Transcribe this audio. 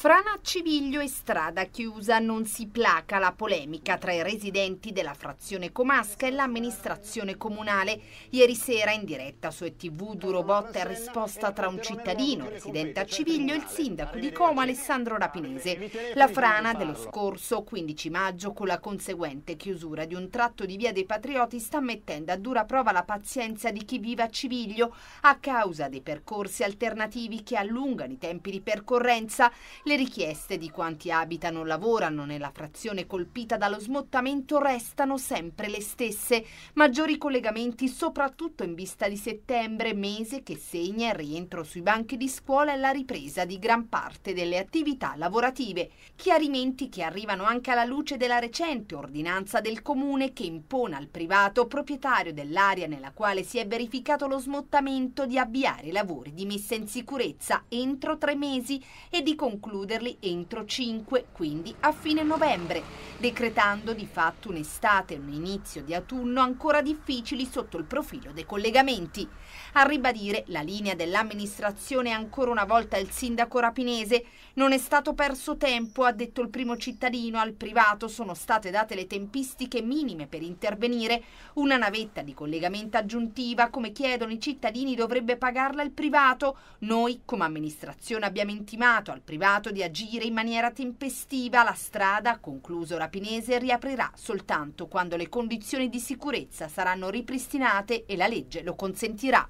Frana Civiglio e strada chiusa non si placa la polemica tra i residenti della frazione Comasca e l'amministrazione comunale. Ieri sera in diretta su ETV Durobot è risposta tra un cittadino residente a Civiglio e il sindaco di Como Alessandro Rapinese. La frana dello scorso 15 maggio con la conseguente chiusura di un tratto di via dei Patrioti sta mettendo a dura prova la pazienza di chi vive a Civiglio a causa dei percorsi alternativi che allungano i tempi di percorrenza le richieste di quanti abitano o lavorano nella frazione colpita dallo smottamento restano sempre le stesse. Maggiori collegamenti soprattutto in vista di settembre, mese che segna il rientro sui banchi di scuola e la ripresa di gran parte delle attività lavorative. Chiarimenti che arrivano anche alla luce della recente ordinanza del comune che impone al privato proprietario dell'area nella quale si è verificato lo smottamento di avviare i lavori di messa in sicurezza entro tre mesi e di concludere concluderli entro 5, quindi a fine novembre, decretando di fatto un'estate e un inizio di autunno ancora difficili sotto il profilo dei collegamenti. A ribadire la linea dell'amministrazione ancora una volta il sindaco rapinese, non è stato perso tempo, ha detto il primo cittadino, al privato sono state date le tempistiche minime per intervenire, una navetta di collegamento aggiuntiva come chiedono i cittadini dovrebbe pagarla il privato, noi come amministrazione abbiamo intimato al privato cercato di agire in maniera tempestiva, la strada, concluso Rapinese, riaprirà soltanto quando le condizioni di sicurezza saranno ripristinate e la legge lo consentirà.